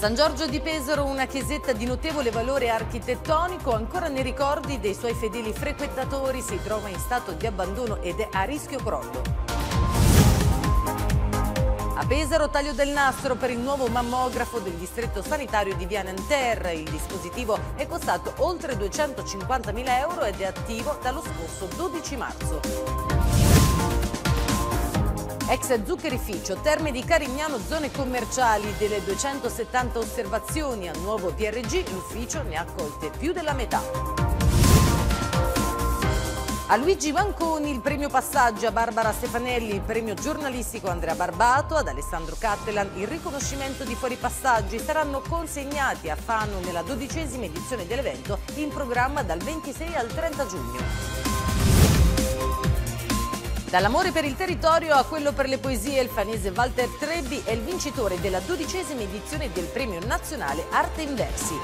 San Giorgio di Pesaro, una chiesetta di notevole valore architettonico, ancora nei ricordi dei suoi fedeli frequentatori, si trova in stato di abbandono ed è a rischio crollo. A Pesaro taglio del nastro per il nuovo mammografo del distretto sanitario di Viana Enter. Il dispositivo è costato oltre 250.000 euro ed è attivo dallo scorso 12 marzo. Ex zuccherificio, Terme di Carignano, zone commerciali delle 270 osservazioni al nuovo DRG, l'ufficio ne ha accolte più della metà. A Luigi Vanconi il premio Passaggi, a Barbara Stefanelli il premio giornalistico Andrea Barbato, ad Alessandro Cattelan il riconoscimento di fuori passaggi saranno consegnati a Fano nella dodicesima edizione dell'evento in programma dal 26 al 30 giugno. Dall'amore per il territorio a quello per le poesie, il fanese Walter Trebbi è il vincitore della dodicesima edizione del Premio Nazionale Arte in Versi.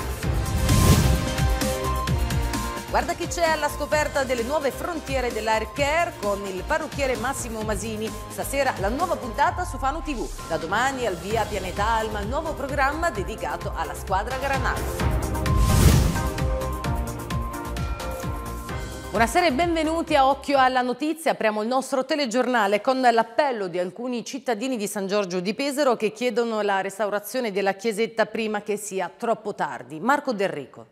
Guarda chi c'è alla scoperta delle nuove frontiere dell'air care con il parrucchiere Massimo Masini. Stasera la nuova puntata su Fano TV. Da domani al via Pianeta Alma, il nuovo programma dedicato alla squadra Granata. Buonasera e benvenuti a Occhio alla Notizia. Apriamo il nostro telegiornale con l'appello di alcuni cittadini di San Giorgio di Pesaro che chiedono la restaurazione della chiesetta prima che sia troppo tardi. Marco Derrico.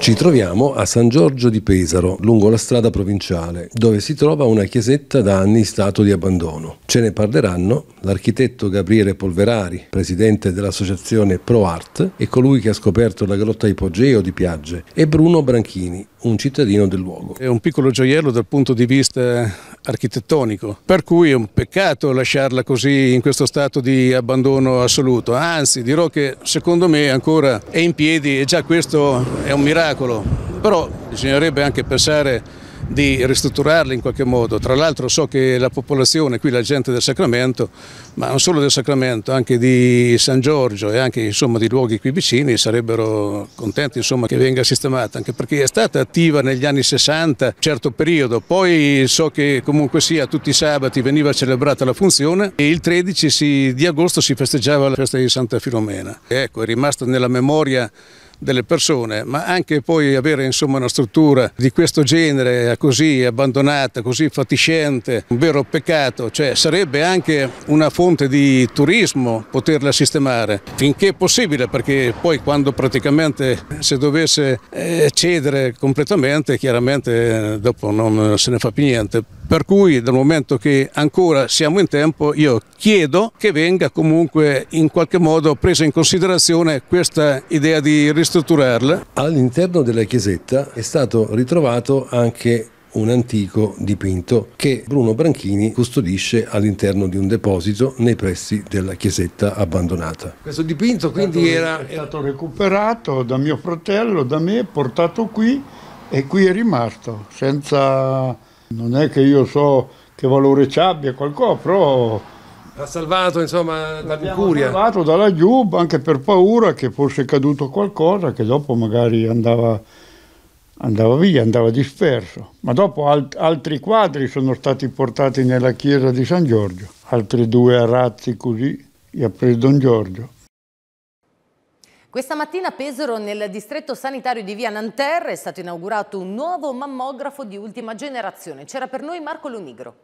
Ci troviamo a San Giorgio di Pesaro, lungo la strada provinciale, dove si trova una chiesetta da anni in stato di abbandono. Ce ne parleranno l'architetto Gabriele Polverari, presidente dell'associazione ProArt e colui che ha scoperto la grotta ipogeo di Piagge, e Bruno Branchini, un cittadino del luogo. È un piccolo gioiello dal punto di vista architettonico, per cui è un peccato lasciarla così in questo stato di abbandono assoluto, anzi dirò che secondo me ancora è in piedi e già questo è un miracolo, però bisognerebbe anche pensare di ristrutturarli in qualche modo. Tra l'altro so che la popolazione, qui la gente del Sacramento, ma non solo del Sacramento, anche di San Giorgio e anche insomma, di luoghi qui vicini sarebbero contenti insomma, che venga sistemata, anche perché è stata attiva negli anni 60, certo periodo, poi so che comunque sia tutti i sabati veniva celebrata la funzione e il 13 di agosto si festeggiava la festa di Santa Filomena. Ecco, è rimasta nella memoria delle persone, ma anche poi avere insomma, una struttura di questo genere così abbandonata, così fatiscente, un vero peccato, cioè sarebbe anche una fonte di turismo poterla sistemare, finché è possibile, perché poi quando praticamente se dovesse eh, cedere completamente, chiaramente eh, dopo non se ne fa più niente per cui dal momento che ancora siamo in tempo io chiedo che venga comunque in qualche modo presa in considerazione questa idea di ristrutturarla. All'interno della chiesetta è stato ritrovato anche un antico dipinto che Bruno Branchini custodisce all'interno di un deposito nei pressi della chiesetta abbandonata. Questo dipinto quindi era... È stato recuperato da mio fratello, da me, portato qui e qui è rimasto senza non è che io so che valore ci abbia qualcosa, però... L'ha salvato insomma dall'incuria. L'ha salvato dalla giù anche per paura che fosse caduto qualcosa che dopo magari andava, andava via, andava disperso. Ma dopo alt altri quadri sono stati portati nella chiesa di San Giorgio, altri due arazzi così, li ha Pre Don Giorgio. Questa mattina a Pesaro, nel distretto sanitario di via Nanterre, è stato inaugurato un nuovo mammografo di ultima generazione. C'era per noi Marco Lunigro.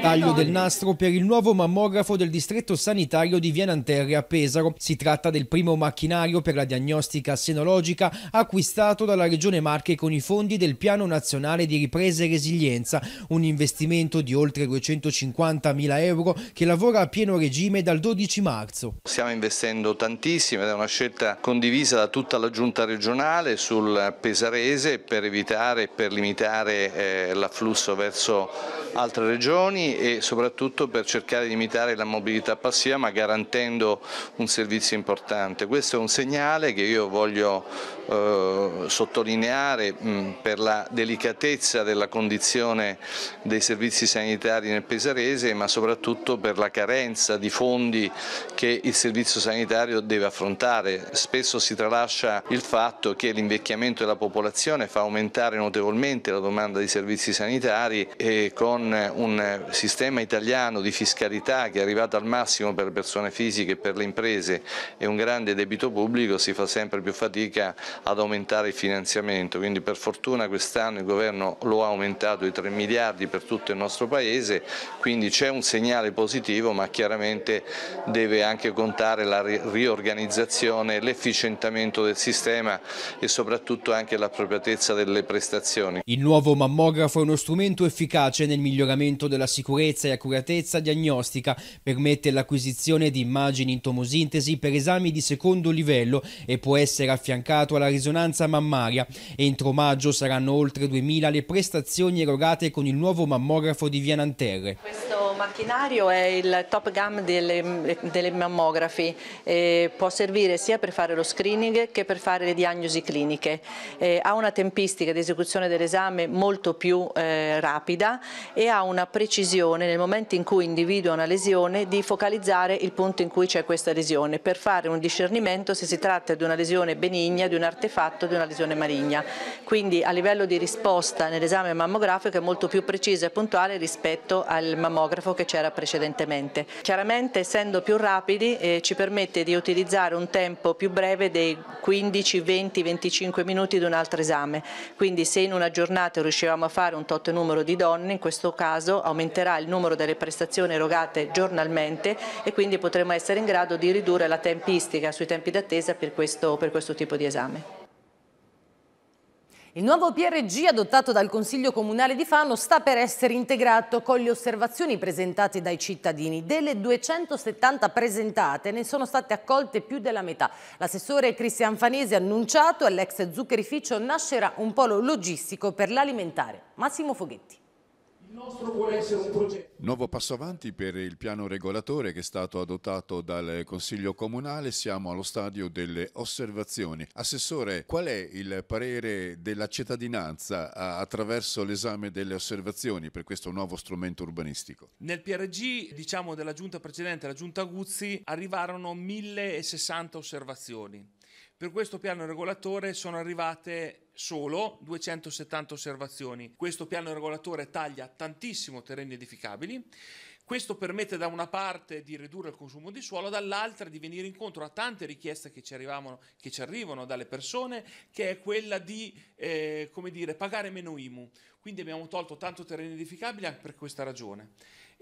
Taglio del nastro per il nuovo mammografo del distretto sanitario di Via a Pesaro. Si tratta del primo macchinario per la diagnostica senologica acquistato dalla Regione Marche con i fondi del Piano Nazionale di Ripresa e Resilienza, un investimento di oltre 250.000 euro che lavora a pieno regime dal 12 marzo. Stiamo investendo tantissimo ed è una scelta condivisa da tutta la giunta regionale sul pesarese per evitare e per limitare eh, l'afflusso verso altre regioni e soprattutto per cercare di limitare la mobilità passiva ma garantendo un servizio importante. Questo è un segnale che io voglio eh, sottolineare mh, per la delicatezza della condizione dei servizi sanitari nel Pesarese ma soprattutto per la carenza di fondi che il servizio sanitario deve affrontare. Spesso si tralascia il fatto che l'invecchiamento della popolazione fa aumentare notevolmente la domanda di servizi sanitari e con un sistema italiano di fiscalità che è arrivato al massimo per le persone fisiche e per le imprese e un grande debito pubblico si fa sempre più fatica ad aumentare il finanziamento, quindi per fortuna quest'anno il governo lo ha aumentato di 3 miliardi per tutto il nostro Paese, quindi c'è un segnale positivo ma chiaramente deve anche contare la riorganizzazione, l'efficientamento del sistema e soprattutto anche l'appropriatezza delle prestazioni. Il nuovo mammografo è uno strumento efficace efficace nel miglioramento della sicurezza e accuratezza diagnostica, permette l'acquisizione di immagini in tomosintesi per esami di secondo livello e può essere affiancato alla risonanza mammaria. Entro maggio saranno oltre 2000 le prestazioni erogate con il nuovo mammografo di Via Nanterre. Questo macchinario è il top gum delle, delle mammografi, eh, può servire sia per fare lo screening che per fare le diagnosi cliniche. Eh, ha una tempistica di esecuzione dell'esame molto più eh, rapida e ha una precisione nel momento in cui individua una lesione di focalizzare il punto in cui c'è questa lesione per fare un discernimento se si tratta di una lesione benigna, di un artefatto, di una lesione maligna. Quindi a livello di risposta nell'esame mammografico è molto più precisa e puntuale rispetto al mammografo che c'era precedentemente. Chiaramente essendo più rapidi eh, ci permette di utilizzare un tempo più breve dei 15, 20, 25 minuti di un altro esame. Quindi se in una giornata riuscivamo a fare un tot numero di donne donne in questo caso aumenterà il numero delle prestazioni erogate giornalmente e quindi potremo essere in grado di ridurre la tempistica sui tempi d'attesa per, per questo tipo di esame. Il nuovo PRG adottato dal Consiglio Comunale di Fano sta per essere integrato con le osservazioni presentate dai cittadini. Delle 270 presentate ne sono state accolte più della metà. L'assessore Cristian Fanesi ha annunciato all'ex zuccherificio nascerà un polo logistico per l'alimentare. Massimo Foghetti nostro vuole essere un progetto. Nuovo passo avanti per il piano regolatore che è stato adottato dal Consiglio Comunale. Siamo allo stadio delle osservazioni. Assessore, qual è il parere della cittadinanza attraverso l'esame delle osservazioni per questo nuovo strumento urbanistico? Nel PRG, diciamo della giunta precedente, la giunta Guzzi, arrivarono 1060 osservazioni. Per questo piano regolatore sono arrivate solo 270 osservazioni. Questo piano regolatore taglia tantissimo terreni edificabili. Questo permette da una parte di ridurre il consumo di suolo, dall'altra di venire incontro a tante richieste che ci, che ci arrivano dalle persone, che è quella di eh, dire, pagare meno IMU. Quindi abbiamo tolto tanto terreno edificabile anche per questa ragione.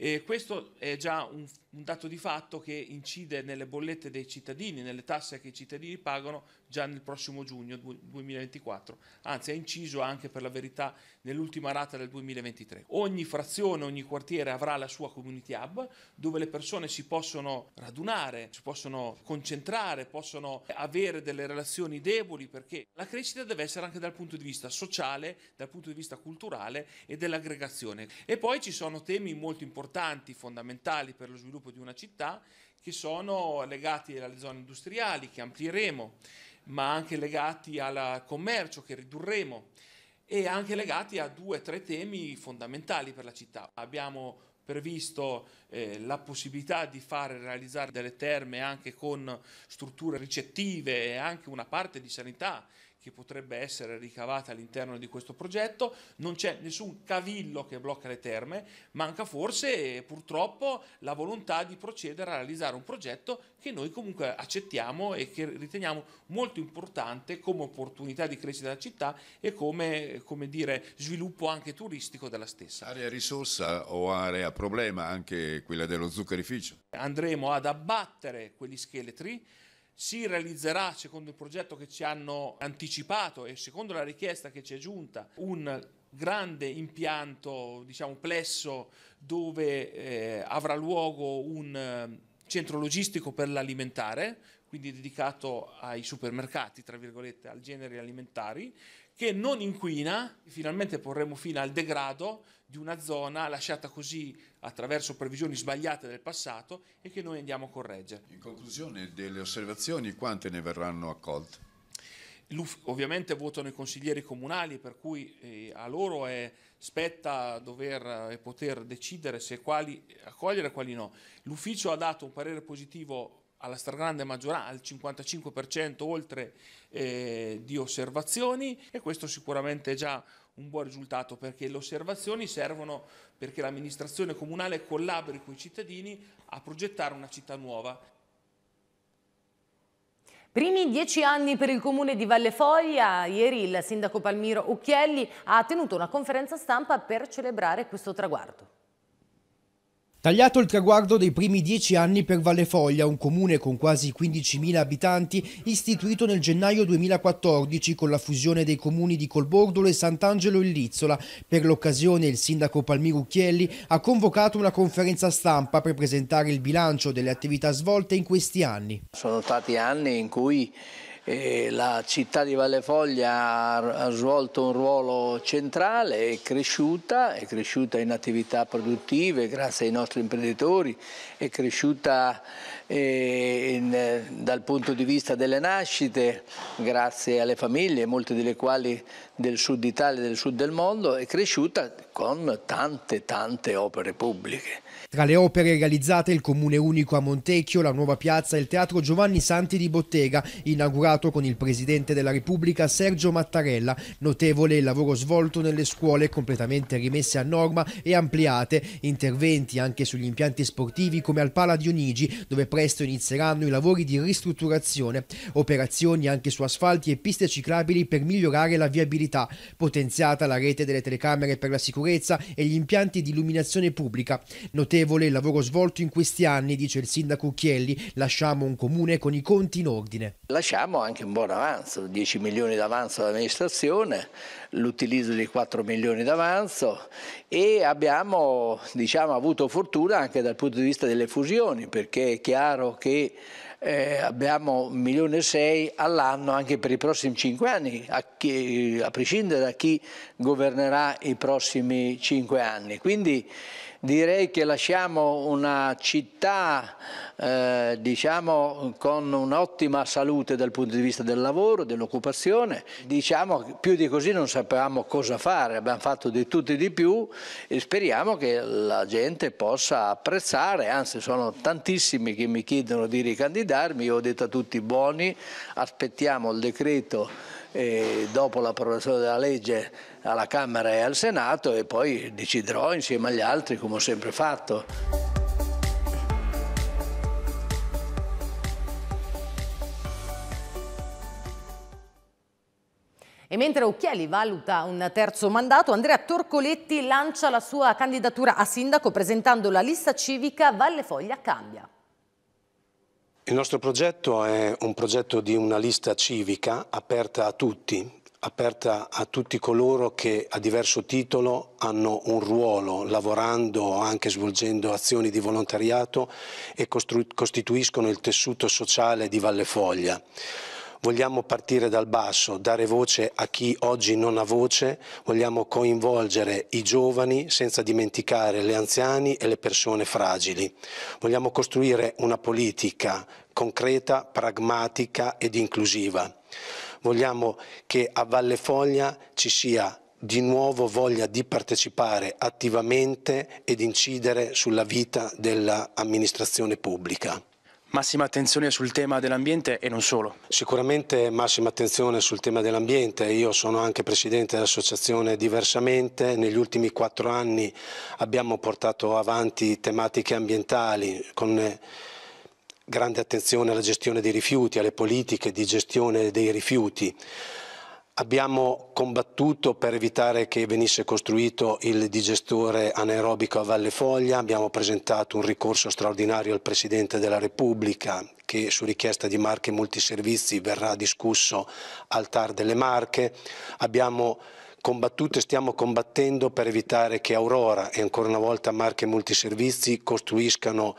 E questo è già un, un, dato di fatto che incide nelle bollette dei cittadini, nelle tasse che i cittadini pagano già nel prossimo giugno 2024, anzi è inciso anche per la verità nell'ultima rata del 2023. Ogni frazione, ogni quartiere avrà la sua community hub dove le persone si possono radunare, si possono concentrare, possono avere delle relazioni deboli perché la crescita deve essere anche dal punto di vista sociale, dal punto di vista culturale e dell'aggregazione. E poi ci sono temi molto importanti importanti, fondamentali per lo sviluppo di una città, che sono legati alle zone industriali che amplieremo, ma anche legati al commercio che ridurremo e anche legati a due o tre temi fondamentali per la città. Abbiamo previsto eh, la possibilità di fare realizzare delle terme anche con strutture ricettive e anche una parte di sanità che potrebbe essere ricavata all'interno di questo progetto, non c'è nessun cavillo che blocca le terme, manca forse purtroppo la volontà di procedere a realizzare un progetto che noi comunque accettiamo e che riteniamo molto importante come opportunità di crescita della città e come, come dire, sviluppo anche turistico della stessa. Area risorsa o area problema anche quella dello zuccherificio? Andremo ad abbattere quegli scheletri si realizzerà secondo il progetto che ci hanno anticipato e secondo la richiesta che ci è giunta un grande impianto, diciamo plesso, dove eh, avrà luogo un eh, centro logistico per l'alimentare, quindi dedicato ai supermercati, tra virgolette, al genere alimentari, che non inquina, finalmente porremo fine al degrado di una zona lasciata così attraverso previsioni sbagliate del passato e che noi andiamo a correggere. In conclusione delle osservazioni, quante ne verranno accolte? ovviamente votano i consiglieri comunali, per cui eh, a loro è, spetta dover e eh, poter decidere se quali accogliere e quali no. L'ufficio ha dato un parere positivo alla stragrande maggioranza, al 55% oltre eh, di osservazioni e questo sicuramente è già un buon risultato perché le osservazioni servono perché l'amministrazione comunale collabori con i cittadini a progettare una città nuova. Primi dieci anni per il comune di Valle Foglia, ieri il sindaco Palmiro Ucchielli ha tenuto una conferenza stampa per celebrare questo traguardo. Tagliato il traguardo dei primi dieci anni per Valle Foglia, un comune con quasi 15.000 abitanti, istituito nel gennaio 2014 con la fusione dei comuni di Colbordolo e Sant'Angelo in Lizzola. Per l'occasione il sindaco Palmiro Chielli ha convocato una conferenza stampa per presentare il bilancio delle attività svolte in questi anni. Sono stati anni in cui la città di Valle Foglia ha svolto un ruolo centrale, è cresciuta, è cresciuta in attività produttive grazie ai nostri imprenditori, è cresciuta eh, in, eh, dal punto di vista delle nascite grazie alle famiglie, molte delle quali del sud Italia e del sud del mondo, è cresciuta con tante tante opere pubbliche. Tra le opere realizzate il Comune Unico a Montecchio, la nuova piazza e il Teatro Giovanni Santi di Bottega, inaugurato con il Presidente della Repubblica Sergio Mattarella. Notevole il lavoro svolto nelle scuole completamente rimesse a norma e ampliate, interventi anche sugli impianti sportivi come al Pala di Onigi, dove presto inizieranno i lavori di ristrutturazione, operazioni anche su asfalti e piste ciclabili per migliorare la viabilità, potenziata la rete delle telecamere per la sicurezza e gli impianti di illuminazione pubblica. Notevole meritevole il lavoro svolto in questi anni, dice il sindaco Chielli. Lasciamo un comune con i conti in ordine. Lasciamo anche un buon avanzo, 10 milioni d'avanzo all'amministrazione, l'utilizzo di 4 milioni d'avanzo e abbiamo diciamo, avuto fortuna anche dal punto di vista delle fusioni perché è chiaro che eh, abbiamo 1 milione e 6 all'anno anche per i prossimi 5 anni, a, chi, a prescindere da chi governerà i prossimi 5 anni. Quindi Direi che lasciamo una città eh, diciamo, con un'ottima salute dal punto di vista del lavoro, dell'occupazione. Diciamo più di così non sapevamo cosa fare, abbiamo fatto di tutto e di più e speriamo che la gente possa apprezzare, anzi sono tantissimi che mi chiedono di ricandidarmi, io ho detto a tutti buoni, aspettiamo il decreto eh, dopo l'approvazione della legge alla Camera e al Senato e poi deciderò insieme agli altri come ho sempre fatto. E mentre Occhielli valuta un terzo mandato, Andrea Torcoletti lancia la sua candidatura a sindaco presentando la lista civica Valle Foglia Cambia. Il nostro progetto è un progetto di una lista civica aperta a tutti, aperta a tutti coloro che a diverso titolo hanno un ruolo, lavorando o anche svolgendo azioni di volontariato e costituiscono il tessuto sociale di Valle Foglia. Vogliamo partire dal basso, dare voce a chi oggi non ha voce, vogliamo coinvolgere i giovani senza dimenticare le anziani e le persone fragili. Vogliamo costruire una politica concreta, pragmatica ed inclusiva. Vogliamo che a Valle Foglia ci sia di nuovo voglia di partecipare attivamente ed incidere sulla vita dell'amministrazione pubblica. Massima attenzione sul tema dell'ambiente e non solo. Sicuramente massima attenzione sul tema dell'ambiente. Io sono anche presidente dell'associazione Diversamente. Negli ultimi quattro anni abbiamo portato avanti tematiche ambientali con eh, grande attenzione alla gestione dei rifiuti, alle politiche di gestione dei rifiuti. Abbiamo combattuto per evitare che venisse costruito il digestore anaerobico a Valle Foglia, abbiamo presentato un ricorso straordinario al Presidente della Repubblica che su richiesta di Marche Multiservizi verrà discusso al TAR delle Marche, abbiamo combattuto e stiamo combattendo per evitare che Aurora e ancora una volta Marche Multiservizi costruiscano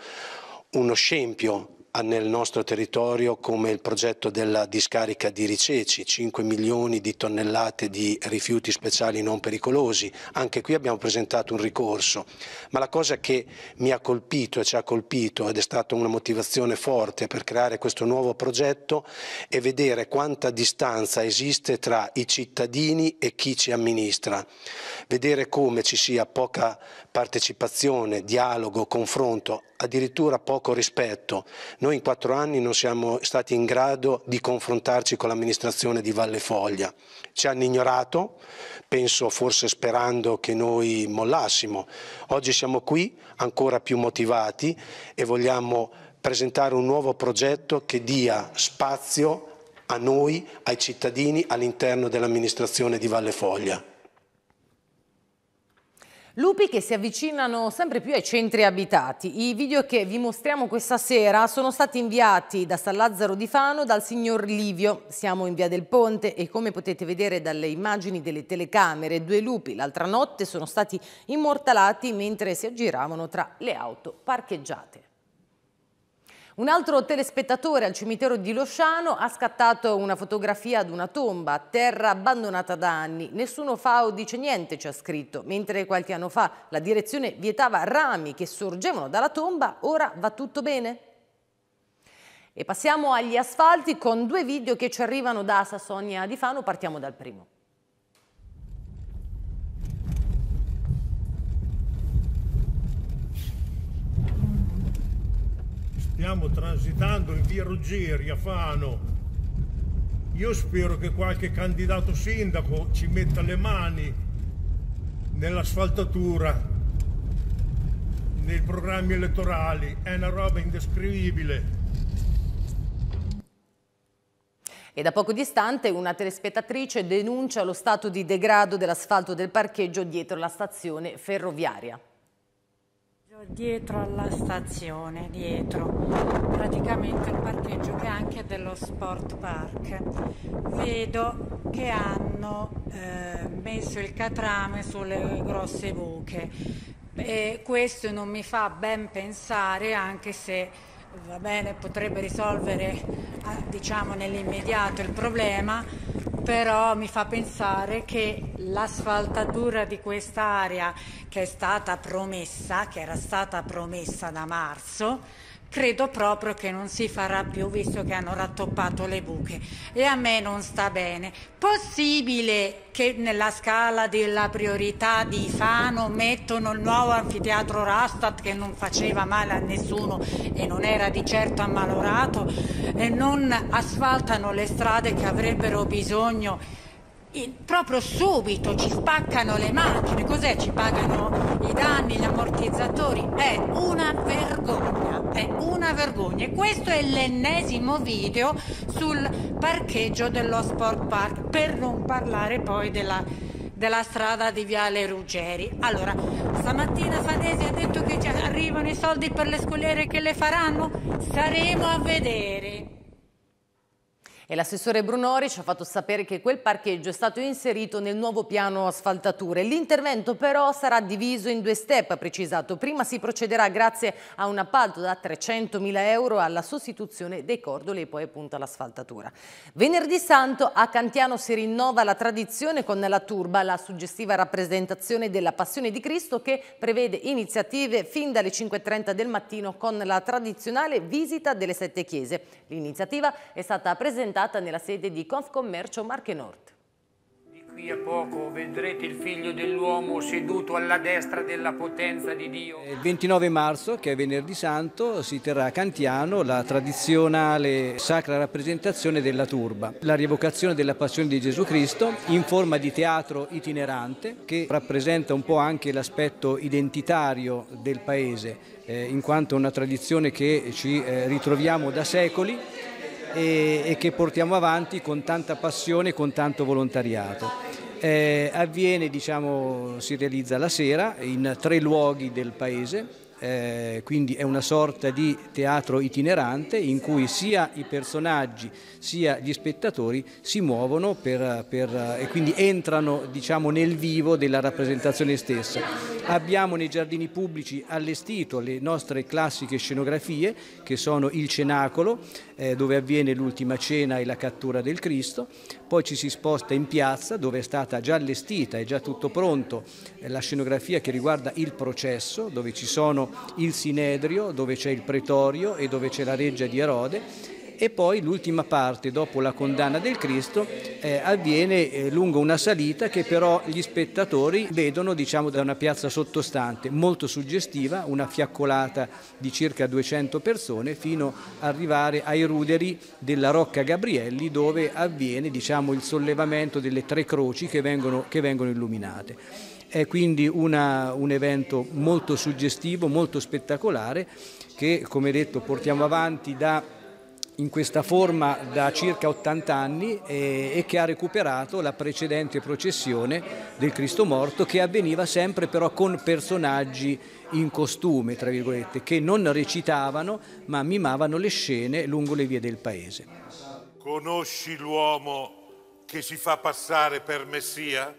uno scempio nel nostro territorio come il progetto della discarica di Riceci, 5 milioni di tonnellate di rifiuti speciali non pericolosi, anche qui abbiamo presentato un ricorso, ma la cosa che mi ha colpito e ci ha colpito ed è stata una motivazione forte per creare questo nuovo progetto è vedere quanta distanza esiste tra i cittadini e chi ci amministra, vedere come ci sia poca partecipazione, dialogo, confronto, addirittura poco rispetto. Noi in quattro anni non siamo stati in grado di confrontarci con l'amministrazione di Valle Foglia. Ci hanno ignorato, penso forse sperando che noi mollassimo. Oggi siamo qui ancora più motivati e vogliamo presentare un nuovo progetto che dia spazio a noi, ai cittadini, all'interno dell'amministrazione di Valle Foglia. Lupi che si avvicinano sempre più ai centri abitati. I video che vi mostriamo questa sera sono stati inviati da San Lazzaro di Fano dal signor Livio. Siamo in via del Ponte e come potete vedere dalle immagini delle telecamere, due lupi l'altra notte sono stati immortalati mentre si aggiravano tra le auto parcheggiate. Un altro telespettatore al cimitero di Losciano ha scattato una fotografia ad una tomba, terra abbandonata da anni. Nessuno fa o dice niente, ci ha scritto. Mentre qualche anno fa la direzione vietava rami che sorgevano dalla tomba, ora va tutto bene? E passiamo agli asfalti con due video che ci arrivano da Sassonia di Fano. Partiamo dal primo. stiamo transitando in via Ruggeri a Fano. Io spero che qualche candidato sindaco ci metta le mani nell'asfaltatura, nei programmi elettorali. È una roba indescrivibile. E da poco distante una telespettatrice denuncia lo stato di degrado dell'asfalto del parcheggio dietro la stazione ferroviaria dietro alla stazione, dietro, praticamente il parcheggio che è anche dello Sport Park. Vedo che hanno eh, messo il catrame sulle grosse buche e questo non mi fa ben pensare anche se va bene, potrebbe risolvere ah, diciamo, nell'immediato il problema, però mi fa pensare che l'asfaltatura di quest'area che è stata promessa, che era stata promessa da marzo, credo proprio che non si farà più visto che hanno rattoppato le buche e a me non sta bene. Possibile che nella scala della priorità di Fano mettono il nuovo anfiteatro Rastat che non faceva male a nessuno e non era di certo ammalorato e non asfaltano le strade che avrebbero bisogno proprio subito ci spaccano le macchine, cos'è? Ci pagano i danni, gli ammortizzatori, è una vergogna, è una vergogna. E questo è l'ennesimo video sul parcheggio dello Sport Park, per non parlare poi della, della strada di Viale Ruggeri. Allora, stamattina Fanesi ha detto che ci arrivano i soldi per le scogliere che le faranno, saremo a vedere e l'assessore Brunori ci ha fatto sapere che quel parcheggio è stato inserito nel nuovo piano asfaltature. L'intervento però sarà diviso in due step, ha precisato. Prima si procederà grazie a un appalto da 300.000 euro alla sostituzione dei cordoli e poi appunto all'asfaltatura. Venerdì Santo a Cantiano si rinnova la tradizione con la turba, la suggestiva rappresentazione della Passione di Cristo che prevede iniziative fin dalle 5.30 del mattino con la tradizionale visita delle sette chiese. L'iniziativa è stata presentata presentata nella sede di Confcommercio Marche Nord. Di qui a poco vedrete il figlio dell'uomo seduto alla destra della potenza di Dio. Il 29 marzo, che è venerdì santo, si terrà a Cantiano la tradizionale sacra rappresentazione della turba, la rievocazione della passione di Gesù Cristo in forma di teatro itinerante che rappresenta un po' anche l'aspetto identitario del paese, eh, in quanto è una tradizione che ci eh, ritroviamo da secoli e, e che portiamo avanti con tanta passione e con tanto volontariato. Eh, avviene, diciamo, si realizza la sera in tre luoghi del paese, eh, quindi è una sorta di teatro itinerante in cui sia i personaggi sia gli spettatori si muovono per, per, e quindi entrano diciamo, nel vivo della rappresentazione stessa. Abbiamo nei giardini pubblici allestito le nostre classiche scenografie che sono il cenacolo eh, dove avviene l'ultima cena e la cattura del Cristo, poi ci si sposta in piazza dove è stata già allestita, è già tutto pronto, la scenografia che riguarda il processo, dove ci sono il Sinedrio, dove c'è il Pretorio e dove c'è la Reggia di Erode e poi l'ultima parte, dopo la condanna del Cristo, eh, avviene eh, lungo una salita che però gli spettatori vedono diciamo, da una piazza sottostante, molto suggestiva, una fiaccolata di circa 200 persone, fino ad arrivare ai ruderi della Rocca Gabrielli, dove avviene diciamo, il sollevamento delle tre croci che vengono, che vengono illuminate. È quindi una, un evento molto suggestivo, molto spettacolare che come detto portiamo avanti da in questa forma da circa 80 anni e, e, che ha recuperato la precedente processione del Cristo morto che avveniva sempre però con personaggi in costume, tra virgolette, che non recitavano ma mimavano le scene lungo le vie del paese. Conosci l'uomo che si fa passare per Messia?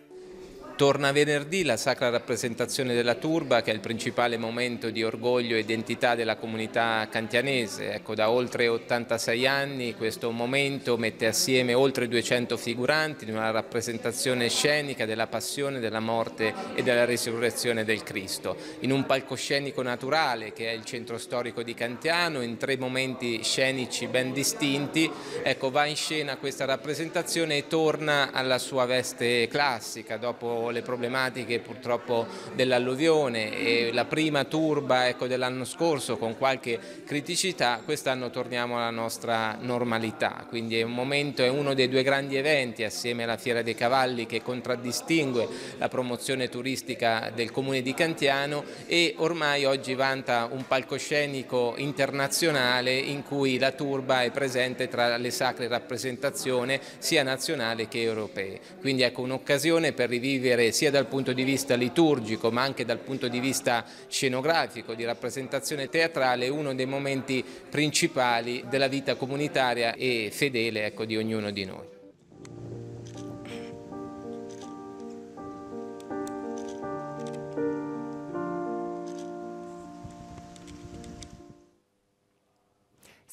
Torna venerdì la sacra rappresentazione della Turba che è il principale momento di orgoglio e identità della comunità cantianese. Ecco, da oltre 86 anni questo momento mette assieme oltre 200 figuranti in una rappresentazione scenica della passione, della morte e della risurrezione del Cristo. In un palcoscenico naturale che è il centro storico di Cantiano, in tre momenti scenici ben distinti, ecco, va in scena questa rappresentazione e torna alla sua veste classica dopo le problematiche purtroppo dell'alluvione e la prima turba ecco, dell'anno scorso con qualche criticità, quest'anno torniamo alla nostra normalità, quindi è un momento, è uno dei due grandi eventi assieme alla Fiera dei Cavalli che contraddistingue la promozione turistica del comune di Cantiano e ormai oggi vanta un palcoscenico internazionale in cui la turba è presente tra le sacre rappresentazioni sia nazionale che europee. Quindi ecco un'occasione per rivivere avere sia dal punto di vista liturgico ma anche dal punto di vista scenografico, di rappresentazione teatrale, uno dei momenti principali della vita comunitaria e fedele ecco, di ognuno di noi.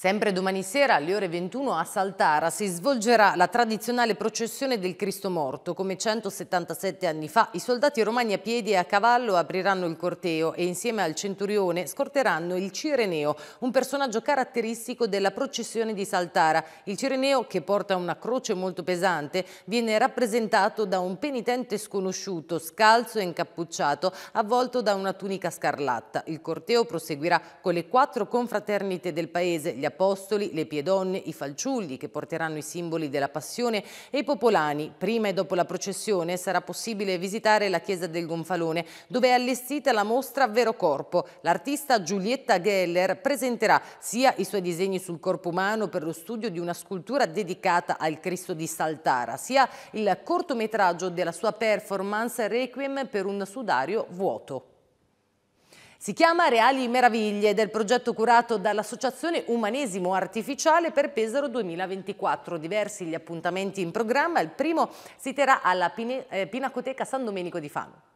Sempre domani sera alle ore 21 a Saltara si svolgerà la tradizionale processione del Cristo Morto. Come 177 anni fa, i soldati romani a piedi e a cavallo apriranno il corteo e insieme al centurione scorteranno il Cireneo, un personaggio caratteristico della processione di Saltara. Il Cireneo, che porta una croce molto pesante, viene rappresentato da un penitente sconosciuto, scalzo e incappucciato, avvolto da una tunica scarlatta. Il corteo proseguirà con le quattro confraternite del paese, gli apostoli, le piedonne, i falciulli che porteranno i simboli della passione e i popolani. Prima e dopo la processione sarà possibile visitare la chiesa del Gonfalone dove è allestita la mostra Vero Corpo. L'artista Giulietta Geller presenterà sia i suoi disegni sul corpo umano per lo studio di una scultura dedicata al Cristo di Saltara, sia il cortometraggio della sua performance Requiem per un sudario vuoto. Si chiama Reali Meraviglie del progetto curato dall'Associazione Umanesimo Artificiale per Pesaro 2024. Diversi gli appuntamenti in programma. Il primo si terrà alla eh, Pinacoteca San Domenico di Fano.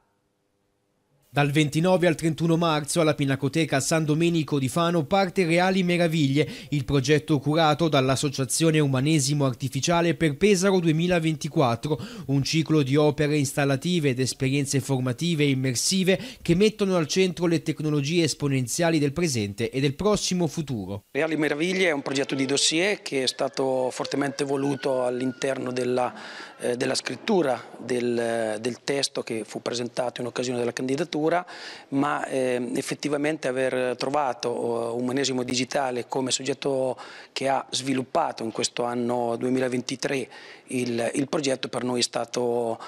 Dal 29 al 31 marzo alla Pinacoteca San Domenico di Fano parte Reali Meraviglie, il progetto curato dall'Associazione Umanesimo Artificiale per Pesaro 2024, un ciclo di opere installative ed esperienze formative e immersive che mettono al centro le tecnologie esponenziali del presente e del prossimo futuro. Reali Meraviglie è un progetto di dossier che è stato fortemente voluto all'interno della eh, della scrittura del, del, testo che fu presentato in occasione della candidatura, ma eh, effettivamente aver trovato eh, Umanesimo Digitale come soggetto che ha sviluppato in questo anno 2023 il, il progetto per noi è stato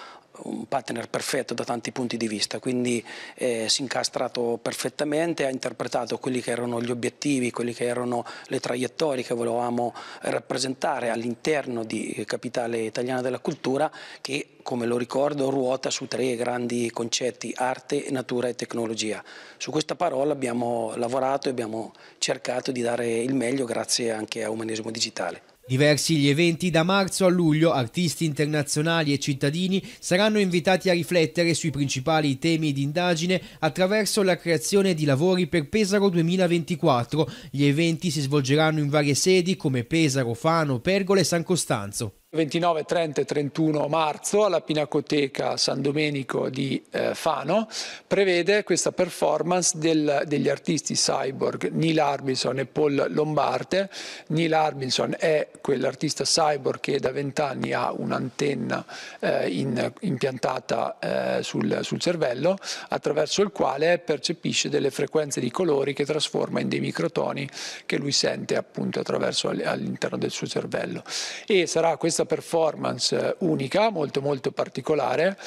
un partner perfetto da tanti punti di vista, quindi eh, si è incastrato perfettamente, ha interpretato quelli che erano gli obiettivi, quelli che erano le traiettorie che volevamo rappresentare all'interno di Capitale Italiana della Cultura che come lo ricordo, ruota su tre grandi concetti, arte, natura e tecnologia. Su questa parola abbiamo lavorato e abbiamo cercato di dare il meglio grazie anche a Umanesimo Digitale. Diversi gli eventi da marzo a luglio, artisti internazionali e cittadini saranno invitati a riflettere sui principali temi di indagine attraverso la creazione di lavori per Pesaro 2024. Gli eventi si svolgeranno in varie sedi come Pesaro, Fano, Pergola e San Costanzo. 29, 30 e 31 marzo alla Pinacoteca San Domenico di eh, Fano prevede questa performance del, degli artisti cyborg Neil Arbison e Paul Lombarte. Neil Arbison è quell'artista cyborg che da vent'anni ha un'antenna eh, in, impiantata eh, sul, sul cervello attraverso il quale percepisce delle frequenze di colori che trasforma in dei microtoni che lui sente appunto attraverso all'interno del suo cervello. E sarà questa questa performance eh, unica, molto molto particolare,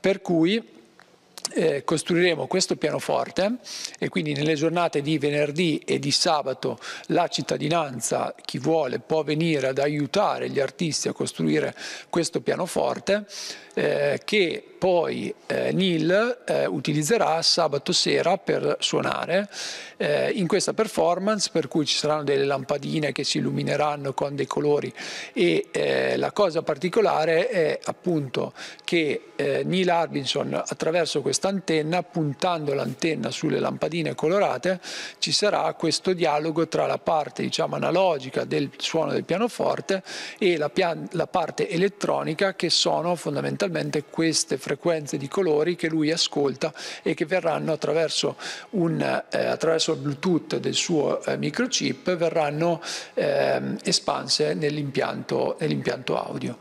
per cui eh, costruiremo questo pianoforte e quindi nelle giornate di venerdì e di sabato la cittadinanza, chi vuole, può venire ad aiutare gli artisti a costruire questo pianoforte eh, che poi eh, Neil eh, utilizzerà sabato sera per suonare eh, in questa performance per cui ci saranno delle lampadine che si illumineranno con dei colori e eh, la cosa particolare è appunto che eh, Neil Arbinson attraverso questa antenna puntando l'antenna sulle lampadine colorate ci sarà questo dialogo tra la parte diciamo analogica del suono del pianoforte e la, pian- la parte elettronica che sono fondamentalmente fondamentalmente queste frequenze di colori che lui ascolta e che verranno attraverso, un, eh, attraverso il Bluetooth del suo eh, microchip verranno ehm, espanse nell'impianto nell audio.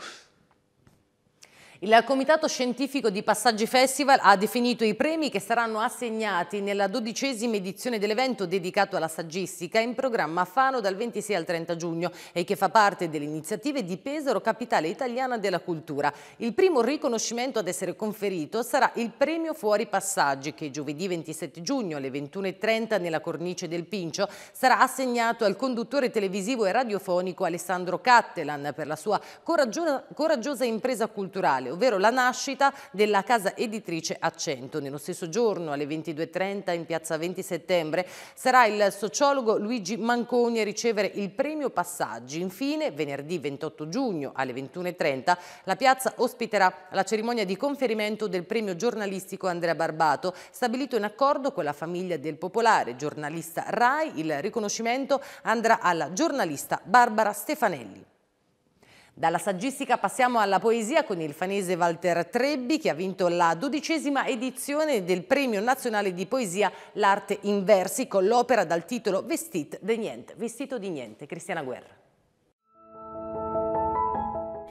Il Comitato Scientifico di Passaggi Festival ha definito i premi che saranno assegnati nella dodicesima edizione dell'evento dedicato alla saggistica in programma a Fano dal 26 al 30 giugno e che fa parte delle iniziative di Pesaro, capitale italiana della cultura. Il primo riconoscimento ad essere conferito sarà il premio Fuori Passaggi che giovedì 27 giugno alle 21.30 nella cornice del Pincio sarà assegnato al conduttore televisivo e radiofonico Alessandro Cattelan per la sua coraggiosa impresa culturale Natale, ovvero la nascita della casa editrice Accento. Nello stesso giorno, alle 22.30 in piazza 20 settembre, sarà il sociologo Luigi Manconi a ricevere il premio Passaggi. Infine, venerdì 28 giugno alle 21.30, la piazza ospiterà la cerimonia di conferimento del premio giornalistico Andrea Barbato, stabilito in accordo con la famiglia del popolare giornalista RAI. Il riconoscimento andrà alla giornalista Barbara Stefanelli. Dalla saggistica passiamo alla poesia con il fanese Walter Trebbi che ha vinto la dodicesima edizione del premio nazionale di poesia L'arte in versi con l'opera dal titolo Vestit de niente, vestito di niente, Cristiana Guerra.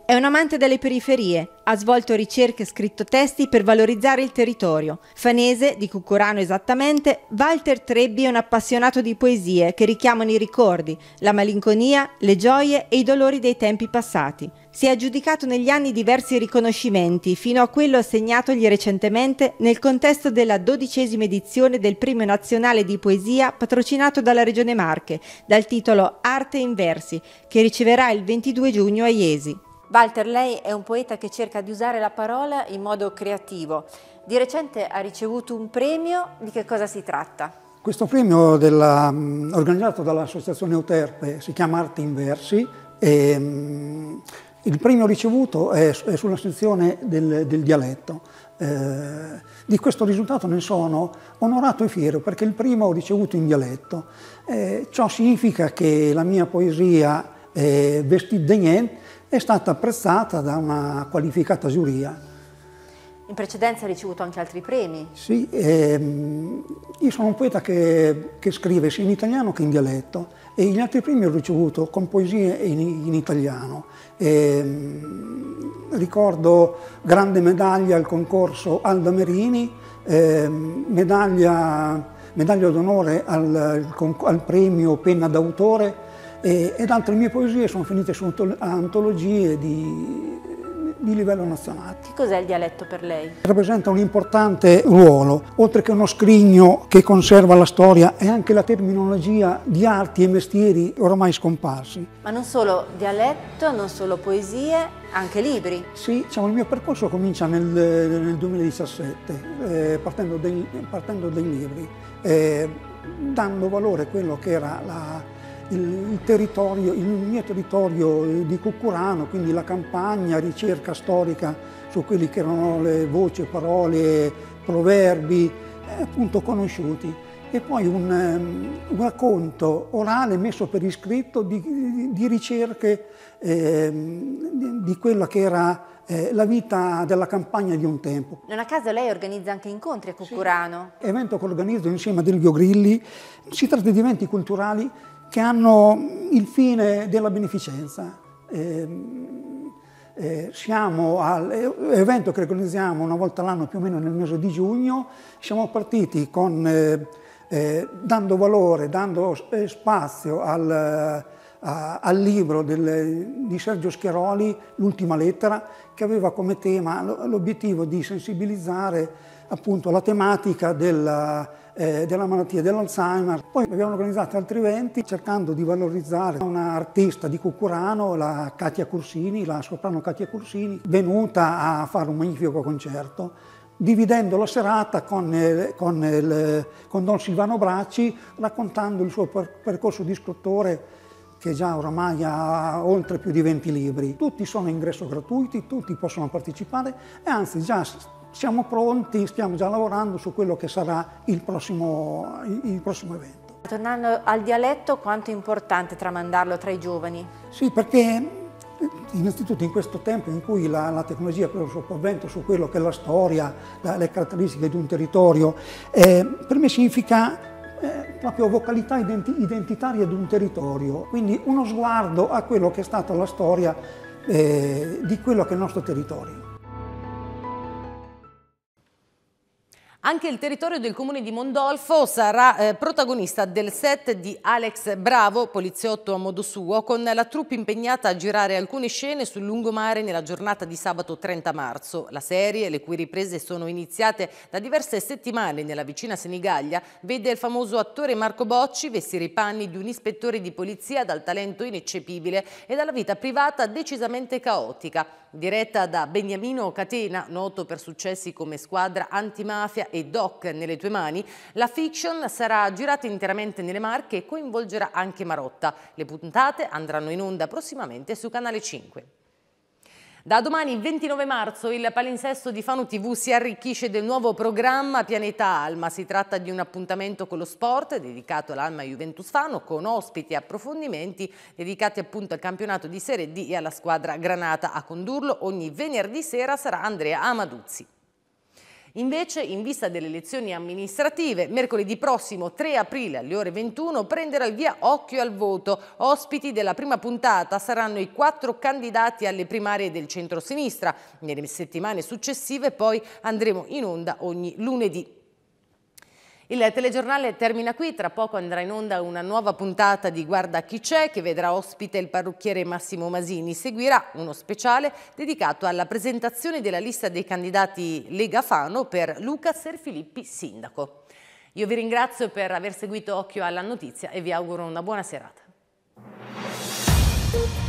È un amante delle periferie, ha svolto ricerche e scritto testi per valorizzare il territorio. Fanese, di Cucurano esattamente, Walter Trebbi è un appassionato di poesie che richiamano i ricordi, la malinconia, le gioie e i dolori dei tempi passati. Si è aggiudicato negli anni diversi riconoscimenti, fino a quello assegnatogli recentemente nel contesto della dodicesima edizione del Premio Nazionale di Poesia patrocinato dalla Regione Marche, dal titolo Arte in Versi, che riceverà il 22 giugno a Iesi. Walter, lei è un poeta che cerca di usare la parola in modo creativo. Di recente ha ricevuto un premio, di che cosa si tratta? Questo premio della, mm, organizzato dall'associazione Euterpe si chiama Arte in Versi e mm, il premio ricevuto è, è sulla sezione del, del dialetto. Eh, di questo risultato ne sono onorato e fiero perché il primo ho ricevuto in dialetto. Eh, ciò significa che la mia poesia è vestì de niente è stata apprezzata da una qualificata giuria. In precedenza ha ricevuto anche altri premi. Sì, ehm, io sono un poeta che, che, scrive sia in italiano che in dialetto e gli altri premi ho ricevuto con poesie in, in italiano. Ehm, ricordo grande medaglia al concorso Alda Merini, ehm, medaglia, medaglia d'onore al, al, al premio Penna d'autore e, ed altre mie poesie sono finite su antologie di, di livello nazionale. Che cos'è il dialetto per lei? Rappresenta un importante ruolo, oltre che uno scrigno che conserva la storia e anche la terminologia di arti e mestieri ormai scomparsi. Ma non solo dialetto, non solo poesie, anche libri? Sì, diciamo, il mio percorso comincia nel, nel 2017, eh, partendo, dei, partendo, dai libri, eh, dando valore a quello che era la il, territorio, il mio territorio eh, di Cucurano, quindi la campagna, ricerca storica su quelli che erano le voci, parole, proverbi, eh, appunto conosciuti. E poi un, ehm, un, racconto orale messo per iscritto di, di, ricerche eh, di, di quella che era eh, la vita della campagna di un tempo. Non a caso lei organizza anche incontri a Cucurano? Sì, evento che organizzo insieme a Dilvio Grilli. Si tratta di eventi culturali che hanno il fine della beneficenza. Ehm, eh, siamo all'evento che organizziamo una volta all'anno più o meno nel mese di giugno, siamo partiti con, eh, eh, dando valore, dando eh, spazio al, eh, a, al libro del, di Sergio Schieroli, L'ultima lettera, che aveva come tema l'obiettivo di sensibilizzare appunto la tematica della eh, della malattia dell'Alzheimer. Poi abbiamo organizzato altri eventi cercando di valorizzare un'artista di Cucurano, la Katia Cursini, la soprano Katia Cursini, venuta a fare un magnifico concerto dividendo la serata con, con, il, con Don Silvano Bracci, raccontando il suo percorso di scrittore che già oramai ha oltre più di 20 libri. Tutti sono ingresso gratuiti, tutti possono partecipare e anzi già siamo pronti, stiamo già lavorando su quello che sarà il prossimo, il prossimo evento. Tornando al dialetto, quanto è importante tramandarlo tra i giovani? Sì, perché eh, innanzitutto in questo tempo in cui la, la tecnologia preso il suo convento su quello che è la storia, la, le caratteristiche di un territorio, eh, per me significa eh, proprio vocalità identi identitaria di un territorio, quindi uno sguardo a quello che è stata la storia eh, di quello che è il nostro territorio. Anche il territorio del comune di Mondolfo sarà eh, protagonista del set di Alex Bravo, poliziotto a modo suo, con la troupe impegnata a girare alcune scene sul lungomare nella giornata di sabato 30 marzo. La serie, le cui riprese sono iniziate da diverse settimane nella vicina Senigallia, vede il famoso attore Marco Bocci vestire i panni di un ispettore di polizia dal talento ineccepibile e dalla vita privata decisamente caotica diretta da Beniamino Catena, noto per successi come Squadra Antimafia e Doc nelle tue mani, la fiction sarà girata interamente nelle Marche e coinvolgerà anche Marotta. Le puntate andranno in onda prossimamente su Canale 5. Da domani 29 marzo il palinsesto di Fanu TV si arricchisce del nuovo programma Pianeta Alma. Si tratta di un appuntamento con lo sport dedicato all'Alma Juventus Fano con ospiti e approfondimenti dedicati appunto al campionato di Serie D e alla squadra Granata. A condurlo ogni venerdì sera sarà Andrea Amaduzzi. Invece, in vista delle elezioni amministrative, mercoledì prossimo 3 aprile alle ore 21 prenderà il via Occhio al Voto. Ospiti della prima puntata saranno i quattro candidati alle primarie del centro-sinistra. Nelle settimane successive poi andremo in onda ogni lunedì. Il telegiornale termina qui, tra poco andrà in onda una nuova puntata di Guarda chi c'è che vedrà ospite il parrucchiere Massimo Masini. Seguirà uno speciale dedicato alla presentazione della lista dei candidati Lega Fano per Luca Serfilippi sindaco. Io vi ringrazio per aver seguito Occhio alla Notizia e vi auguro una buona serata.